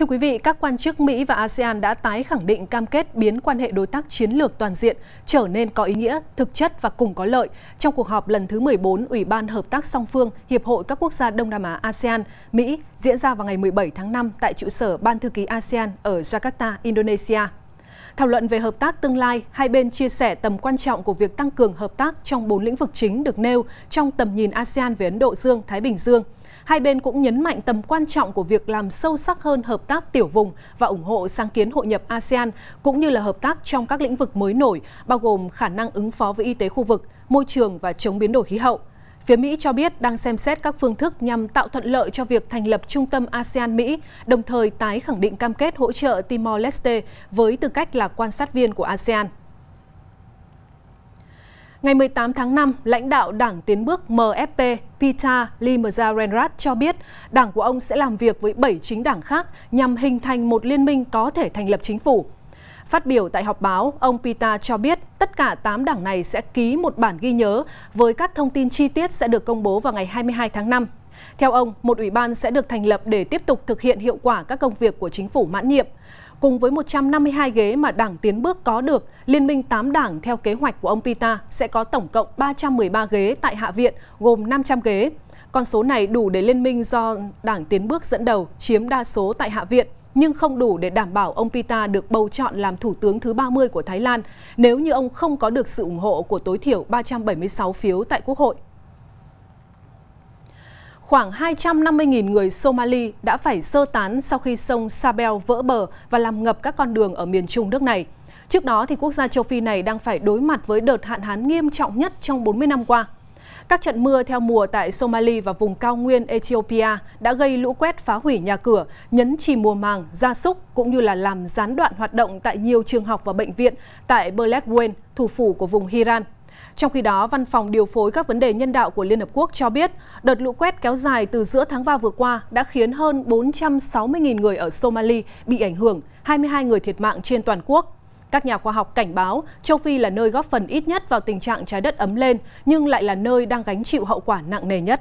Thưa quý vị, các quan chức Mỹ và ASEAN đã tái khẳng định cam kết biến quan hệ đối tác chiến lược toàn diện trở nên có ý nghĩa, thực chất và cùng có lợi trong cuộc họp lần thứ 14 Ủy ban Hợp tác song phương Hiệp hội các quốc gia Đông Nam Á ASEAN Mỹ diễn ra vào ngày 17 tháng 5 tại trụ sở Ban thư ký ASEAN ở Jakarta, Indonesia. Thảo luận về hợp tác tương lai, hai bên chia sẻ tầm quan trọng của việc tăng cường hợp tác trong bốn lĩnh vực chính được nêu trong tầm nhìn ASEAN về Ấn Độ Dương, Thái Bình Dương – hai bên cũng nhấn mạnh tầm quan trọng của việc làm sâu sắc hơn hợp tác tiểu vùng và ủng hộ sáng kiến hội nhập ASEAN, cũng như là hợp tác trong các lĩnh vực mới nổi, bao gồm khả năng ứng phó với y tế khu vực, môi trường và chống biến đổi khí hậu. Phía Mỹ cho biết đang xem xét các phương thức nhằm tạo thuận lợi cho việc thành lập trung tâm ASEAN Mỹ, đồng thời tái khẳng định cam kết hỗ trợ Timor Leste với tư cách là quan sát viên của ASEAN. Ngày 18 tháng 5, lãnh đạo Đảng Tiến bước MFP Pita Renrat cho biết đảng của ông sẽ làm việc với 7 chính đảng khác nhằm hình thành một liên minh có thể thành lập chính phủ. Phát biểu tại họp báo, ông Pita cho biết tất cả 8 đảng này sẽ ký một bản ghi nhớ với các thông tin chi tiết sẽ được công bố vào ngày 22 tháng 5. Theo ông, một ủy ban sẽ được thành lập để tiếp tục thực hiện hiệu quả các công việc của chính phủ mãn nhiệm cùng với 152 ghế mà Đảng Tiến Bước có được, Liên minh 8 đảng theo kế hoạch của ông Pita sẽ có tổng cộng 313 ghế tại Hạ viện, gồm 500 ghế. Con số này đủ để Liên minh do Đảng Tiến Bước dẫn đầu chiếm đa số tại Hạ viện, nhưng không đủ để đảm bảo ông Pita được bầu chọn làm thủ tướng thứ 30 của Thái Lan nếu như ông không có được sự ủng hộ của tối thiểu 376 phiếu tại Quốc hội khoảng 250.000 người Somali đã phải sơ tán sau khi sông Sabel vỡ bờ và làm ngập các con đường ở miền trung nước này. Trước đó, thì quốc gia châu Phi này đang phải đối mặt với đợt hạn hán nghiêm trọng nhất trong 40 năm qua. Các trận mưa theo mùa tại Somali và vùng cao nguyên Ethiopia đã gây lũ quét phá hủy nhà cửa, nhấn chìm mùa màng, gia súc cũng như là làm gián đoạn hoạt động tại nhiều trường học và bệnh viện tại Beledweyne, thủ phủ của vùng Hiran. Trong khi đó, Văn phòng điều phối các vấn đề nhân đạo của Liên Hợp Quốc cho biết, đợt lũ quét kéo dài từ giữa tháng 3 vừa qua đã khiến hơn 460.000 người ở Somali bị ảnh hưởng, 22 người thiệt mạng trên toàn quốc. Các nhà khoa học cảnh báo châu Phi là nơi góp phần ít nhất vào tình trạng trái đất ấm lên, nhưng lại là nơi đang gánh chịu hậu quả nặng nề nhất.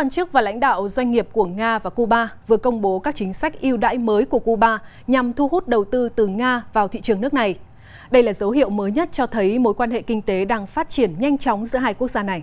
quan chức và lãnh đạo doanh nghiệp của Nga và Cuba vừa công bố các chính sách ưu đãi mới của Cuba nhằm thu hút đầu tư từ Nga vào thị trường nước này. Đây là dấu hiệu mới nhất cho thấy mối quan hệ kinh tế đang phát triển nhanh chóng giữa hai quốc gia này.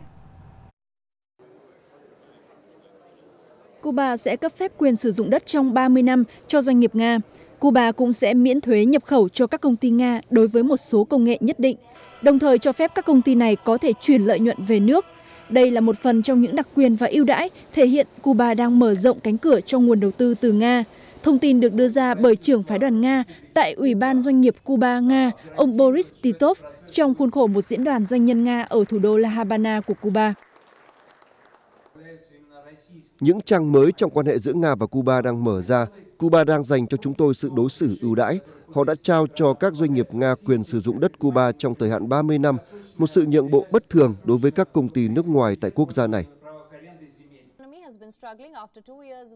Cuba sẽ cấp phép quyền sử dụng đất trong 30 năm cho doanh nghiệp Nga. Cuba cũng sẽ miễn thuế nhập khẩu cho các công ty Nga đối với một số công nghệ nhất định, đồng thời cho phép các công ty này có thể chuyển lợi nhuận về nước – đây là một phần trong những đặc quyền và ưu đãi thể hiện cuba đang mở rộng cánh cửa cho nguồn đầu tư từ nga thông tin được đưa ra bởi trưởng phái đoàn nga tại ủy ban doanh nghiệp cuba nga ông boris titov trong khuôn khổ một diễn đoàn doanh nhân nga ở thủ đô la habana của cuba những trang mới trong quan hệ giữa nga và cuba đang mở ra Cuba đang dành cho chúng tôi sự đối xử ưu đãi. Họ đã trao cho các doanh nghiệp Nga quyền sử dụng đất Cuba trong thời hạn 30 năm, một sự nhượng bộ bất thường đối với các công ty nước ngoài tại quốc gia này.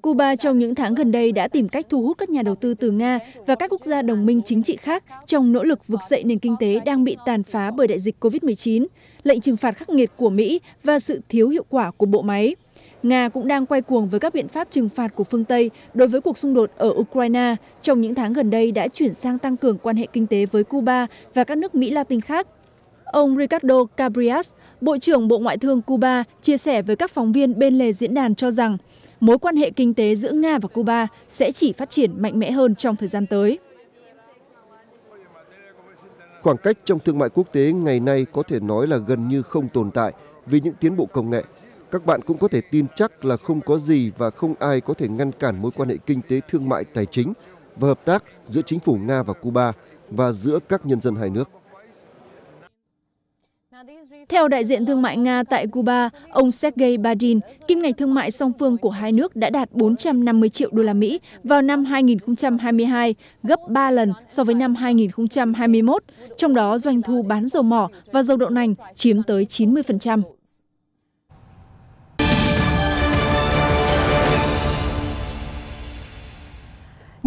Cuba trong những tháng gần đây đã tìm cách thu hút các nhà đầu tư từ Nga và các quốc gia đồng minh chính trị khác trong nỗ lực vực dậy nền kinh tế đang bị tàn phá bởi đại dịch COVID-19, lệnh trừng phạt khắc nghiệt của Mỹ và sự thiếu hiệu quả của bộ máy nga cũng đang quay cuồng với các biện pháp trừng phạt của phương tây đối với cuộc xung đột ở ukraine trong những tháng gần đây đã chuyển sang tăng cường quan hệ kinh tế với cuba và các nước mỹ latin khác ông ricardo cabrias bộ trưởng bộ ngoại thương cuba chia sẻ với các phóng viên bên lề diễn đàn cho rằng mối quan hệ kinh tế giữa nga và cuba sẽ chỉ phát triển mạnh mẽ hơn trong thời gian tới Khoảng cách trong thương mại quốc tế ngày nay có thể nói là gần như không tồn tại vì những tiến bộ công nghệ các bạn cũng có thể tin chắc là không có gì và không ai có thể ngăn cản mối quan hệ kinh tế thương mại tài chính và hợp tác giữa chính phủ Nga và Cuba và giữa các nhân dân hai nước. Theo đại diện thương mại Nga tại Cuba, ông Sergei Badin, kim ngạch thương mại song phương của hai nước đã đạt 450 triệu đô la Mỹ vào năm 2022, gấp 3 lần so với năm 2021, trong đó doanh thu bán dầu mỏ và dầu đậu nành chiếm tới 90%.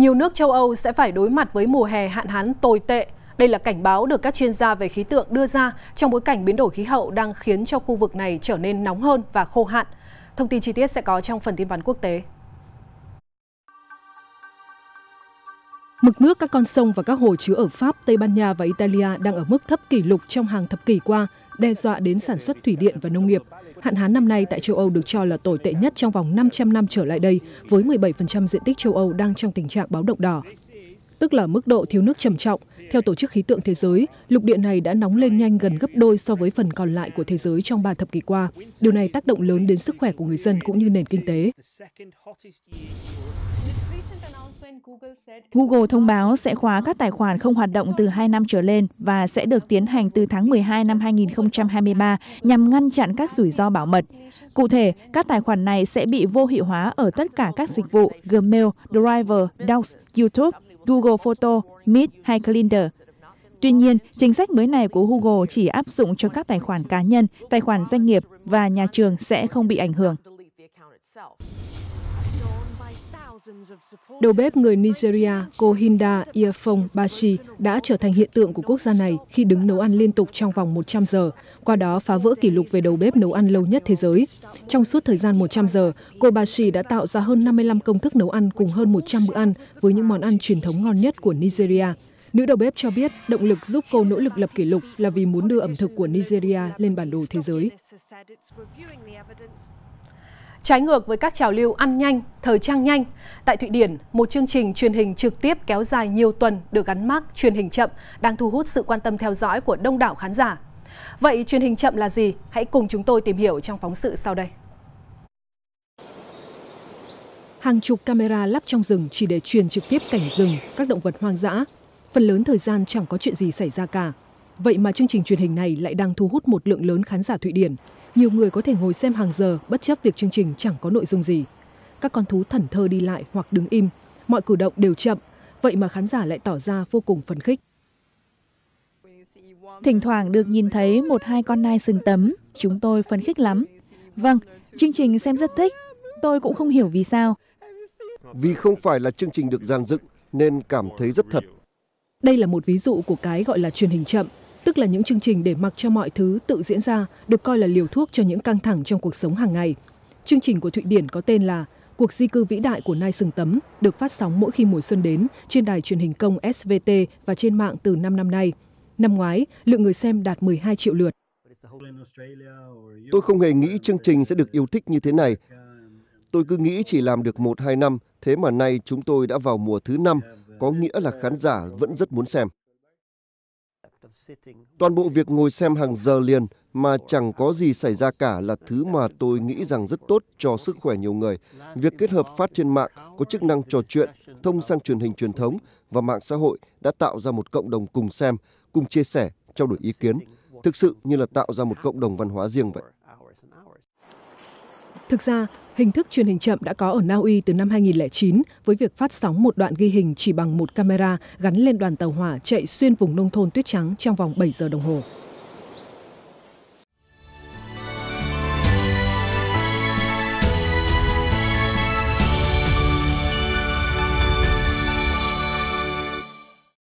Nhiều nước châu Âu sẽ phải đối mặt với mùa hè hạn hán tồi tệ. Đây là cảnh báo được các chuyên gia về khí tượng đưa ra trong bối cảnh biến đổi khí hậu đang khiến cho khu vực này trở nên nóng hơn và khô hạn. Thông tin chi tiết sẽ có trong phần tin vắn quốc tế. Mực nước các con sông và các hồ chứa ở Pháp, Tây Ban Nha và Italia đang ở mức thấp kỷ lục trong hàng thập kỷ qua, đe dọa đến sản xuất thủy điện và nông nghiệp. Hạn hán năm nay tại châu Âu được cho là tồi tệ nhất trong vòng 500 năm trở lại đây, với 17% diện tích châu Âu đang trong tình trạng báo động đỏ, tức là mức độ thiếu nước trầm trọng. Theo Tổ chức Khí tượng Thế giới, lục địa này đã nóng lên nhanh gần gấp đôi so với phần còn lại của thế giới trong ba thập kỷ qua. Điều này tác động lớn đến sức khỏe của người dân cũng như nền kinh tế. Google thông báo sẽ khóa các tài khoản không hoạt động từ 2 năm trở lên và sẽ được tiến hành từ tháng 12 năm 2023 nhằm ngăn chặn các rủi ro bảo mật. Cụ thể, các tài khoản này sẽ bị vô hiệu hóa ở tất cả các dịch vụ Gmail, Driver, Docs, YouTube, Google Photo, Meet hay Calendar. Tuy nhiên, chính sách mới này của Google chỉ áp dụng cho các tài khoản cá nhân, tài khoản doanh nghiệp và nhà trường sẽ không bị ảnh hưởng. Đầu bếp người Nigeria, Kohinda Hinda Iafong Bashi đã trở thành hiện tượng của quốc gia này khi đứng nấu ăn liên tục trong vòng 100 giờ, qua đó phá vỡ kỷ lục về đầu bếp nấu ăn lâu nhất thế giới. Trong suốt thời gian 100 giờ, cô Bashi đã tạo ra hơn 55 công thức nấu ăn cùng hơn 100 bữa ăn với những món ăn truyền thống ngon nhất của Nigeria. Nữ đầu bếp cho biết động lực giúp cô nỗ lực lập kỷ lục là vì muốn đưa ẩm thực của Nigeria lên bản đồ thế giới. Trái ngược với các trào lưu ăn nhanh, thời trang nhanh, tại Thụy Điển, một chương trình truyền hình trực tiếp kéo dài nhiều tuần được gắn mác truyền hình chậm đang thu hút sự quan tâm theo dõi của đông đảo khán giả. Vậy truyền hình chậm là gì? Hãy cùng chúng tôi tìm hiểu trong phóng sự sau đây. Hàng chục camera lắp trong rừng chỉ để truyền trực tiếp cảnh rừng, các động vật hoang dã. Phần lớn thời gian chẳng có chuyện gì xảy ra cả. Vậy mà chương trình truyền hình này lại đang thu hút một lượng lớn khán giả Thụy Điển. Nhiều người có thể ngồi xem hàng giờ bất chấp việc chương trình chẳng có nội dung gì. Các con thú thần thơ đi lại hoặc đứng im, mọi cử động đều chậm, vậy mà khán giả lại tỏ ra vô cùng phấn khích. Thỉnh thoảng được nhìn thấy một hai con nai sừng tấm, chúng tôi phấn khích lắm. Vâng, chương trình xem rất thích, tôi cũng không hiểu vì sao. Vì không phải là chương trình được gian dựng nên cảm thấy rất thật. Đây là một ví dụ của cái gọi là truyền hình chậm, tức là những chương trình để mặc cho mọi thứ tự diễn ra được coi là liều thuốc cho những căng thẳng trong cuộc sống hàng ngày. Chương trình của Thụy Điển có tên là Cuộc di cư vĩ đại của Nai Sừng Tấm được phát sóng mỗi khi mùa xuân đến trên đài truyền hình công SVT và trên mạng từ 5 năm nay. Năm ngoái, lượng người xem đạt 12 triệu lượt. Tôi không hề nghĩ chương trình sẽ được yêu thích như thế này. Tôi cứ nghĩ chỉ làm được một hai năm, thế mà nay chúng tôi đã vào mùa thứ năm, có nghĩa là khán giả vẫn rất muốn xem. Toàn bộ việc ngồi xem hàng giờ liền mà chẳng có gì xảy ra cả là thứ mà tôi nghĩ rằng rất tốt cho sức khỏe nhiều người. Việc kết hợp phát trên mạng có chức năng trò chuyện, thông sang truyền hình truyền thống và mạng xã hội đã tạo ra một cộng đồng cùng xem, cùng chia sẻ, trao đổi ý kiến, thực sự như là tạo ra một cộng đồng văn hóa riêng vậy. Thực ra, hình thức truyền hình chậm đã có ở Na Uy từ năm 2009 với việc phát sóng một đoạn ghi hình chỉ bằng một camera gắn lên đoàn tàu hỏa chạy xuyên vùng nông thôn tuyết trắng trong vòng 7 giờ đồng hồ.